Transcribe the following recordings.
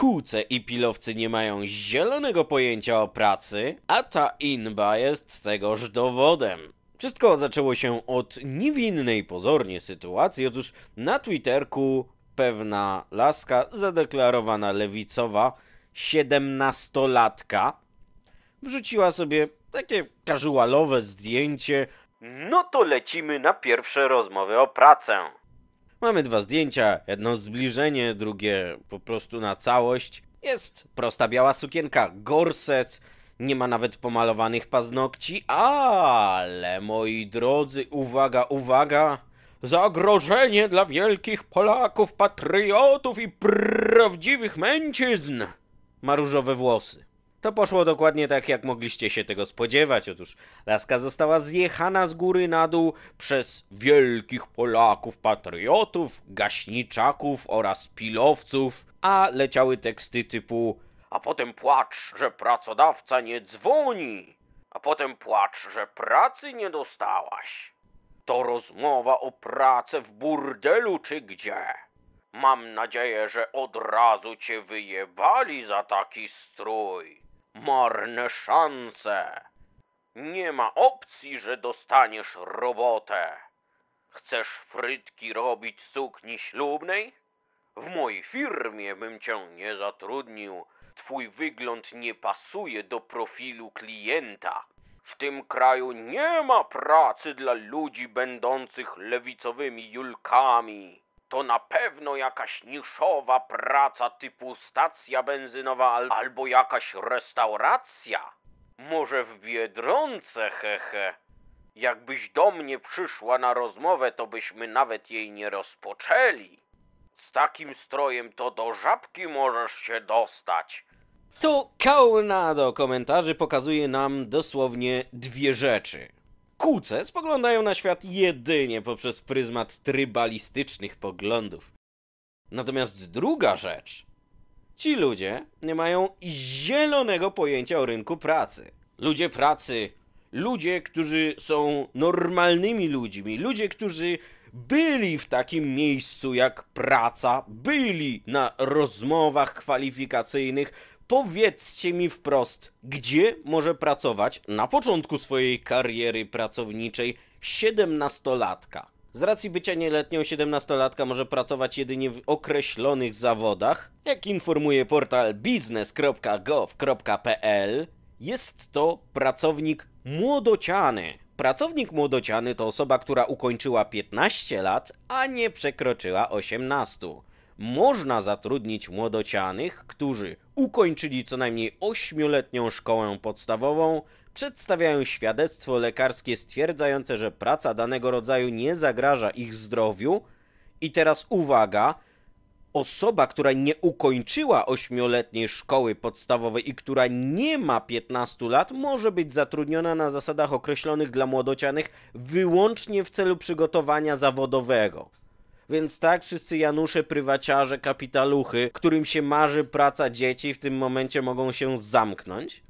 kółce i pilowcy nie mają zielonego pojęcia o pracy, a ta inba jest tegoż dowodem. Wszystko zaczęło się od niewinnej pozornie sytuacji. Otóż na Twitterku pewna laska zadeklarowana lewicowa, siedemnastolatka, wrzuciła sobie takie casualowe zdjęcie. No to lecimy na pierwsze rozmowy o pracę. Mamy dwa zdjęcia, jedno zbliżenie, drugie po prostu na całość. Jest prosta biała sukienka, gorset, nie ma nawet pomalowanych paznokci, ale moi drodzy, uwaga, uwaga! Zagrożenie dla wielkich Polaków, patriotów i prawdziwych mężczyzn! Ma różowe włosy. To poszło dokładnie tak, jak mogliście się tego spodziewać. Otóż laska została zjechana z góry na dół przez wielkich Polaków, patriotów, gaśniczaków oraz pilowców, a leciały teksty typu A potem płacz, że pracodawca nie dzwoni, a potem płacz, że pracy nie dostałaś. To rozmowa o pracę w burdelu czy gdzie. Mam nadzieję, że od razu cię wyjebali za taki strój marne szanse. Nie ma opcji, że dostaniesz robotę. Chcesz frytki robić sukni ślubnej? W mojej firmie bym cię nie zatrudnił. Twój wygląd nie pasuje do profilu klienta. W tym kraju nie ma pracy dla ludzi będących lewicowymi julkami. To na pewno jakaś niszowa praca typu stacja benzynowa albo jakaś restauracja. Może w Biedronce, hehe. Jakbyś do mnie przyszła na rozmowę, to byśmy nawet jej nie rozpoczęli. Z takim strojem to do żabki możesz się dostać. Tu do komentarzy pokazuje nam dosłownie dwie rzeczy kuce spoglądają na świat jedynie poprzez pryzmat trybalistycznych poglądów. Natomiast druga rzecz. Ci ludzie nie mają zielonego pojęcia o rynku pracy. Ludzie pracy, ludzie, którzy są normalnymi ludźmi, ludzie, którzy byli w takim miejscu jak praca, byli na rozmowach kwalifikacyjnych, Powiedzcie mi wprost, gdzie może pracować na początku swojej kariery pracowniczej 17-latka? Z racji bycia nieletnią 17-latka może pracować jedynie w określonych zawodach. Jak informuje portal biznes.gov.pl, jest to pracownik młodociany. Pracownik młodociany to osoba, która ukończyła 15 lat, a nie przekroczyła 18 można zatrudnić młodocianych, którzy ukończyli co najmniej ośmioletnią szkołę podstawową, przedstawiają świadectwo lekarskie stwierdzające, że praca danego rodzaju nie zagraża ich zdrowiu. I teraz uwaga, osoba, która nie ukończyła ośmioletniej szkoły podstawowej i która nie ma 15 lat, może być zatrudniona na zasadach określonych dla młodocianych wyłącznie w celu przygotowania zawodowego. Więc tak, wszyscy Janusze, prywaciarze, kapitaluchy, którym się marzy praca dzieci, w tym momencie mogą się zamknąć.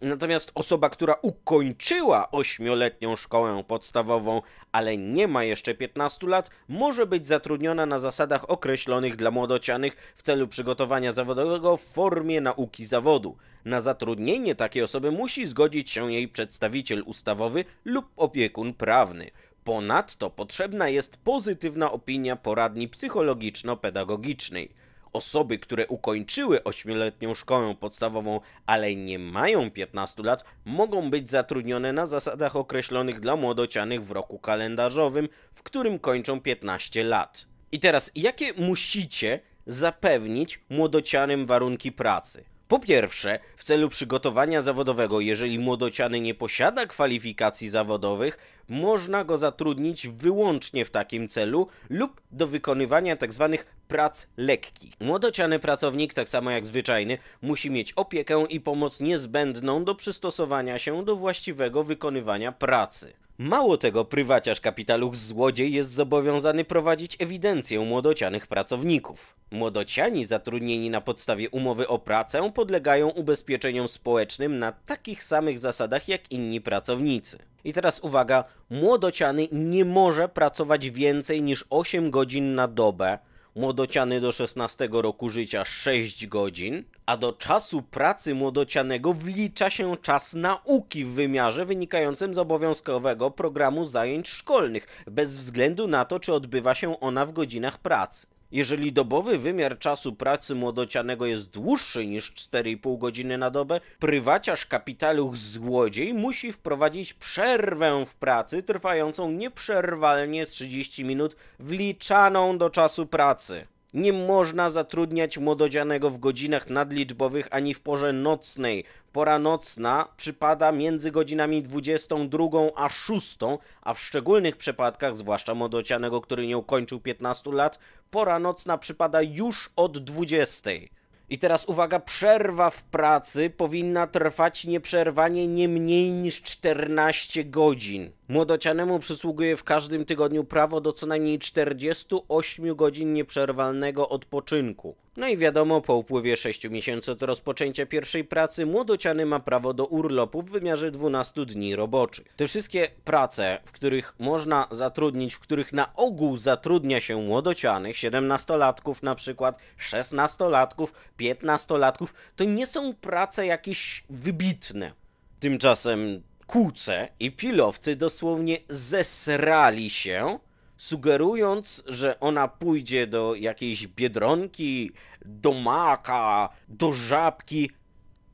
Natomiast osoba, która ukończyła ośmioletnią szkołę podstawową, ale nie ma jeszcze 15 lat, może być zatrudniona na zasadach określonych dla młodocianych w celu przygotowania zawodowego w formie nauki zawodu. Na zatrudnienie takiej osoby musi zgodzić się jej przedstawiciel ustawowy lub opiekun prawny. Ponadto potrzebna jest pozytywna opinia poradni psychologiczno-pedagogicznej. Osoby, które ukończyły 8-letnią szkołę podstawową, ale nie mają 15 lat, mogą być zatrudnione na zasadach określonych dla młodocianych w roku kalendarzowym, w którym kończą 15 lat. I teraz, jakie musicie zapewnić młodocianym warunki pracy? Po pierwsze, w celu przygotowania zawodowego, jeżeli młodociany nie posiada kwalifikacji zawodowych, można go zatrudnić wyłącznie w takim celu lub do wykonywania tzw. Tak prac lekkich. Młodociany pracownik, tak samo jak zwyczajny, musi mieć opiekę i pomoc niezbędną do przystosowania się do właściwego wykonywania pracy. Mało tego, prywaciarz kapitaluch złodziej jest zobowiązany prowadzić ewidencję młodocianych pracowników. Młodociani zatrudnieni na podstawie umowy o pracę podlegają ubezpieczeniom społecznym na takich samych zasadach jak inni pracownicy. I teraz uwaga, młodociany nie może pracować więcej niż 8 godzin na dobę, młodociany do 16 roku życia 6 godzin, a do czasu pracy młodocianego wlicza się czas nauki w wymiarze wynikającym z obowiązkowego programu zajęć szkolnych, bez względu na to, czy odbywa się ona w godzinach pracy. Jeżeli dobowy wymiar czasu pracy młodocianego jest dłuższy niż 4,5 godziny na dobę, prywaciarz kapitaluch złodziej musi wprowadzić przerwę w pracy trwającą nieprzerwalnie 30 minut wliczaną do czasu pracy. Nie można zatrudniać młododzianego w godzinach nadliczbowych ani w porze nocnej. Pora nocna przypada między godzinami 22 a 6, a w szczególnych przypadkach, zwłaszcza młodocianego, który nie ukończył 15 lat, pora nocna przypada już od 20. I teraz uwaga, przerwa w pracy powinna trwać nieprzerwanie nie mniej niż 14 godzin. Młodocianemu przysługuje w każdym tygodniu prawo do co najmniej 48 godzin nieprzerwalnego odpoczynku. No i wiadomo, po upływie 6 miesięcy od rozpoczęcia pierwszej pracy, młodociany ma prawo do urlopu w wymiarze 12 dni roboczych. Te wszystkie prace, w których można zatrudnić, w których na ogół zatrudnia się młodocianych, 17-latków na przykład, 16-latków, 15-latków, to nie są prace jakieś wybitne. Tymczasem kuce i pilowcy dosłownie zesrali się, sugerując, że ona pójdzie do jakiejś biedronki, do maka, do żabki.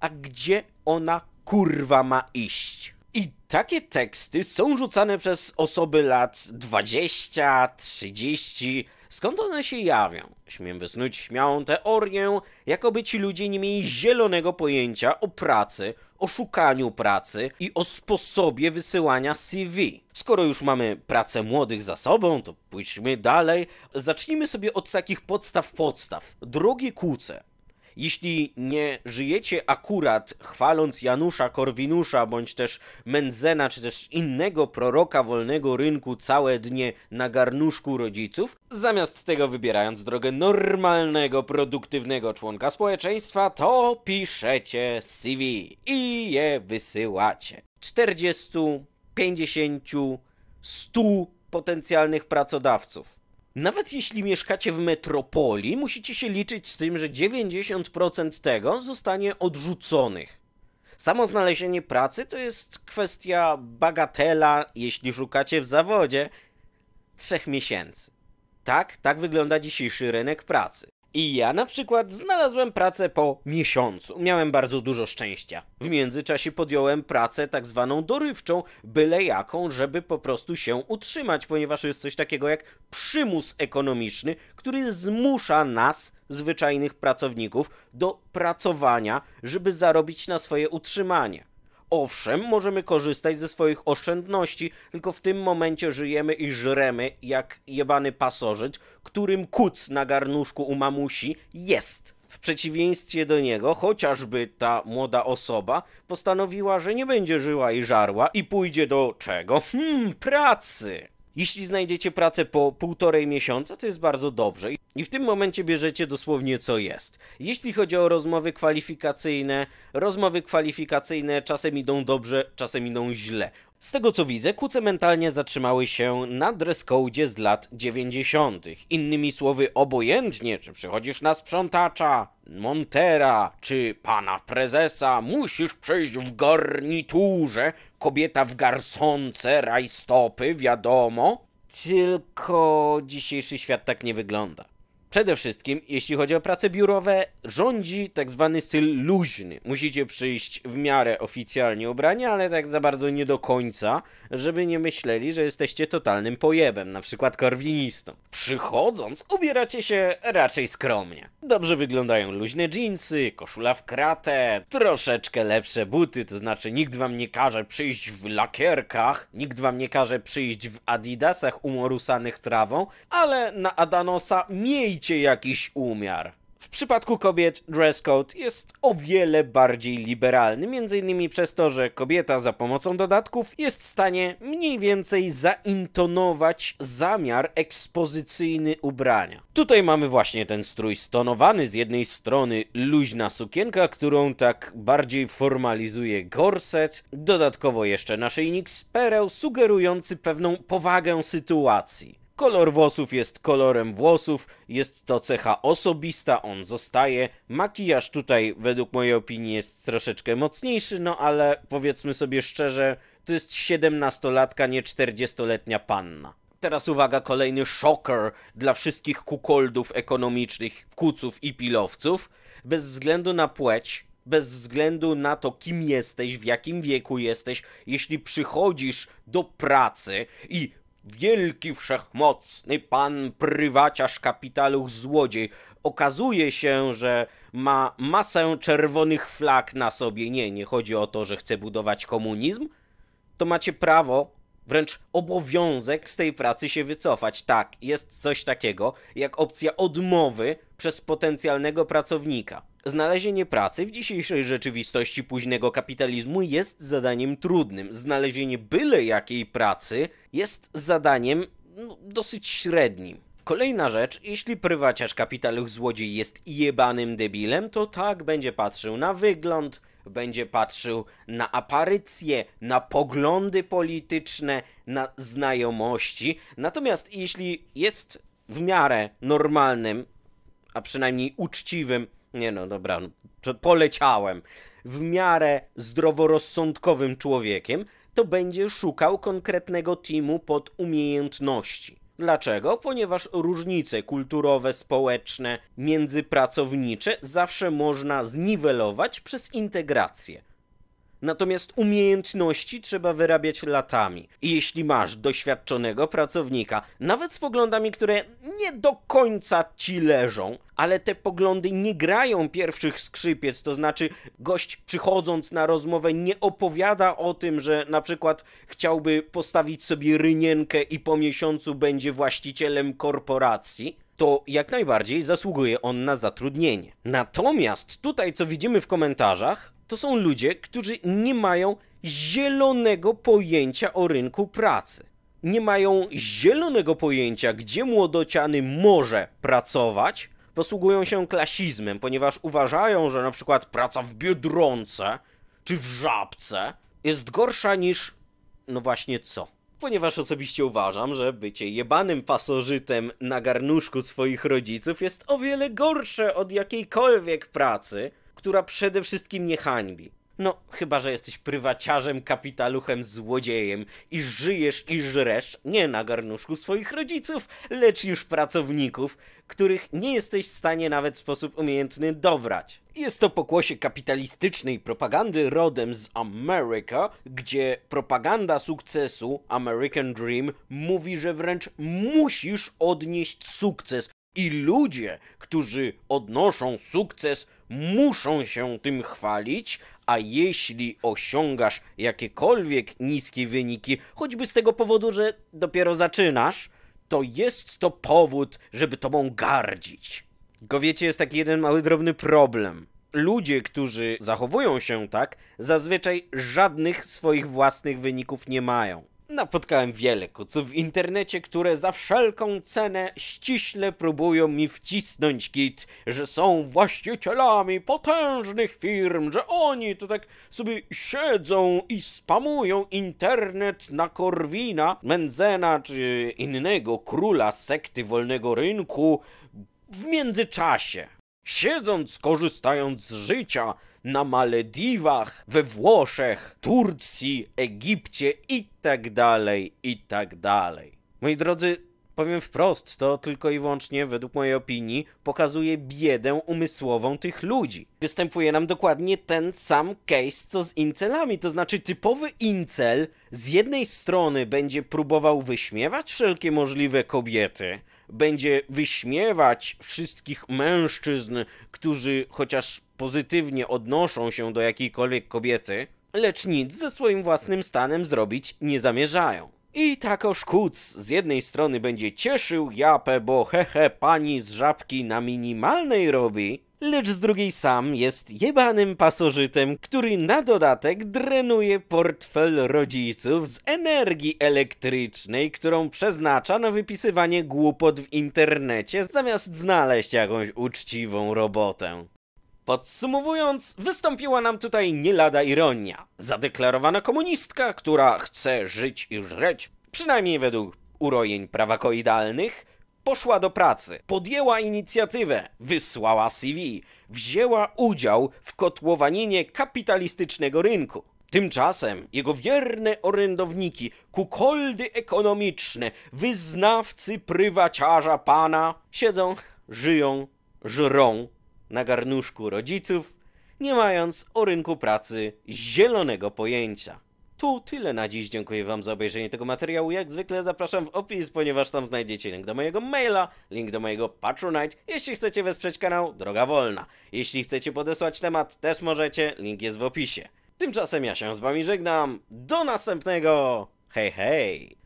A gdzie ona kurwa ma iść? I takie teksty są rzucane przez osoby lat 20, 30, Skąd one się jawią? Śmiem wysnuć śmiałą teorię, jakoby ci ludzie nie mieli zielonego pojęcia o pracy, o szukaniu pracy i o sposobie wysyłania CV. Skoro już mamy pracę młodych za sobą, to pójdźmy dalej. Zacznijmy sobie od takich podstaw podstaw. Drogie kuce, jeśli nie żyjecie akurat chwaląc Janusza Korwinusza, bądź też Mendzena, czy też innego proroka wolnego rynku całe dnie na garnuszku rodziców, zamiast tego wybierając drogę normalnego, produktywnego członka społeczeństwa, to piszecie CV i je wysyłacie. 40, 50, 100 potencjalnych pracodawców nawet jeśli mieszkacie w metropolii, musicie się liczyć z tym, że 90% tego zostanie odrzuconych. Samo znalezienie pracy to jest kwestia bagatela, jeśli szukacie w zawodzie, trzech miesięcy. Tak, tak wygląda dzisiejszy rynek pracy. I ja na przykład znalazłem pracę po miesiącu. Miałem bardzo dużo szczęścia. W międzyczasie podjąłem pracę tak zwaną dorywczą, byle jaką, żeby po prostu się utrzymać, ponieważ jest coś takiego jak przymus ekonomiczny, który zmusza nas, zwyczajnych pracowników, do pracowania, żeby zarobić na swoje utrzymanie. Owszem, możemy korzystać ze swoich oszczędności, tylko w tym momencie żyjemy i żremy jak jebany pasożyt, którym kuc na garnuszku u mamusi jest. W przeciwieństwie do niego, chociażby ta młoda osoba postanowiła, że nie będzie żyła i żarła i pójdzie do czego? Hmm, pracy! Jeśli znajdziecie pracę po półtorej miesiąca, to jest bardzo dobrze i w tym momencie bierzecie dosłownie co jest. Jeśli chodzi o rozmowy kwalifikacyjne, rozmowy kwalifikacyjne czasem idą dobrze, czasem idą źle. Z tego co widzę, kuce mentalnie zatrzymały się na dress code z lat 90. Innymi słowy, obojętnie, czy przychodzisz na sprzątacza, montera, czy pana prezesa, musisz przejść w garniturze, kobieta w garsonce, rajstopy, wiadomo. Tylko dzisiejszy świat tak nie wygląda. Przede wszystkim, jeśli chodzi o prace biurowe, rządzi tak zwany styl luźny. Musicie przyjść w miarę oficjalnie ubrani, ale tak za bardzo nie do końca, żeby nie myśleli, że jesteście totalnym pojebem, na przykład korwinistą. Przychodząc, ubieracie się raczej skromnie. Dobrze wyglądają luźne dżinsy, koszula w kratę, troszeczkę lepsze buty, to znaczy nikt wam nie każe przyjść w lakierkach, nikt wam nie każe przyjść w adidasach umorusanych trawą, ale na Adanosa miejcie całkowicie jakiś umiar. W przypadku kobiet dress code jest o wiele bardziej liberalny, między innymi przez to, że kobieta za pomocą dodatków jest w stanie mniej więcej zaintonować zamiar ekspozycyjny ubrania. Tutaj mamy właśnie ten strój stonowany, z jednej strony luźna sukienka, którą tak bardziej formalizuje gorset, dodatkowo jeszcze naszyjnik z pereł sugerujący pewną powagę sytuacji. Kolor włosów jest kolorem włosów, jest to cecha osobista, on zostaje. Makijaż tutaj według mojej opinii jest troszeczkę mocniejszy, no ale powiedzmy sobie szczerze, to jest 17-latka, nie 40-letnia panna. Teraz uwaga, kolejny shocker dla wszystkich kukoldów ekonomicznych, kuców i pilowców. Bez względu na płeć, bez względu na to, kim jesteś, w jakim wieku jesteś, jeśli przychodzisz do pracy i Wielki wszechmocny pan prywaciarz kapitalu złodziej. Okazuje się, że ma masę czerwonych flag na sobie. Nie, nie chodzi o to, że chce budować komunizm. To macie prawo wręcz obowiązek z tej pracy się wycofać. Tak, jest coś takiego jak opcja odmowy przez potencjalnego pracownika. Znalezienie pracy w dzisiejszej rzeczywistości późnego kapitalizmu jest zadaniem trudnym. Znalezienie byle jakiej pracy jest zadaniem no, dosyć średnim. Kolejna rzecz, jeśli prywaciarz kapitalu złodziej jest jebanym debilem, to tak będzie patrzył na wygląd, będzie patrzył na aparycje, na poglądy polityczne, na znajomości. Natomiast jeśli jest w miarę normalnym, a przynajmniej uczciwym, nie no dobra, no, poleciałem, w miarę zdroworozsądkowym człowiekiem, to będzie szukał konkretnego teamu pod umiejętności. Dlaczego? Ponieważ różnice kulturowe, społeczne, międzypracownicze zawsze można zniwelować przez integrację. Natomiast umiejętności trzeba wyrabiać latami. I jeśli masz doświadczonego pracownika, nawet z poglądami, które nie do końca ci leżą, ale te poglądy nie grają pierwszych skrzypiec, to znaczy gość przychodząc na rozmowę nie opowiada o tym, że na przykład chciałby postawić sobie rynienkę i po miesiącu będzie właścicielem korporacji, to jak najbardziej zasługuje on na zatrudnienie. Natomiast tutaj, co widzimy w komentarzach, to są ludzie, którzy nie mają zielonego pojęcia o rynku pracy. Nie mają zielonego pojęcia, gdzie młodociany może pracować. Posługują się klasizmem, ponieważ uważają, że na przykład praca w biedronce czy w żabce jest gorsza niż. No właśnie co? Ponieważ osobiście uważam, że bycie jebanym pasożytem na garnuszku swoich rodziców jest o wiele gorsze od jakiejkolwiek pracy, która przede wszystkim nie hańbi. No, chyba że jesteś prywaciarzem, kapitaluchem, złodziejem i żyjesz i żresz nie na garnuszku swoich rodziców, lecz już pracowników, których nie jesteś w stanie nawet w sposób umiejętny dobrać. Jest to pokłosie kapitalistycznej propagandy rodem z Ameryka, gdzie propaganda sukcesu, American Dream, mówi, że wręcz musisz odnieść sukces. I ludzie, którzy odnoszą sukces, muszą się tym chwalić, a jeśli osiągasz jakiekolwiek niskie wyniki, choćby z tego powodu, że dopiero zaczynasz, to jest to powód, żeby tobą gardzić. Tylko wiecie, jest taki jeden mały drobny problem. Ludzie, którzy zachowują się tak, zazwyczaj żadnych swoich własnych wyników nie mają. Napotkałem wiele kuców w internecie, które za wszelką cenę ściśle próbują mi wcisnąć git, że są właścicielami potężnych firm, że oni to tak sobie siedzą i spamują internet na Korwina, Menzena czy innego króla sekty wolnego rynku w międzyczasie. Siedząc, korzystając z życia, na Malediwach, we Włoszech, Turcji, Egipcie itd., tak itd. Tak Moi drodzy, powiem wprost, to tylko i wyłącznie, według mojej opinii, pokazuje biedę umysłową tych ludzi. Występuje nam dokładnie ten sam case, co z incelami, to znaczy typowy incel z jednej strony będzie próbował wyśmiewać wszelkie możliwe kobiety, będzie wyśmiewać wszystkich mężczyzn, którzy chociaż pozytywnie odnoszą się do jakiejkolwiek kobiety, lecz nic ze swoim własnym stanem zrobić nie zamierzają. I takoż kuc z jednej strony będzie cieszył japę, bo hehe pani z żabki na minimalnej robi, lecz z drugiej sam jest jebanym pasożytem, który na dodatek drenuje portfel rodziców z energii elektrycznej, którą przeznacza na wypisywanie głupot w internecie, zamiast znaleźć jakąś uczciwą robotę. Podsumowując, wystąpiła nam tutaj nie lada ironia. Zadeklarowana komunistka, która chce żyć i żreć, przynajmniej według urojeń prawakoidalnych, poszła do pracy, podjęła inicjatywę, wysłała CV, wzięła udział w kotłowaninie kapitalistycznego rynku. Tymczasem jego wierne orędowniki, kukoldy ekonomiczne, wyznawcy prywaciarza pana siedzą, żyją, żrą na garnuszku rodziców, nie mając o rynku pracy zielonego pojęcia. To tyle na dziś. Dziękuję Wam za obejrzenie tego materiału. Jak zwykle zapraszam w opis, ponieważ tam znajdziecie link do mojego maila, link do mojego Patronite, jeśli chcecie wesprzeć kanał Droga Wolna. Jeśli chcecie podesłać temat, też możecie, link jest w opisie. Tymczasem ja się z Wami żegnam. Do następnego. Hej, hej!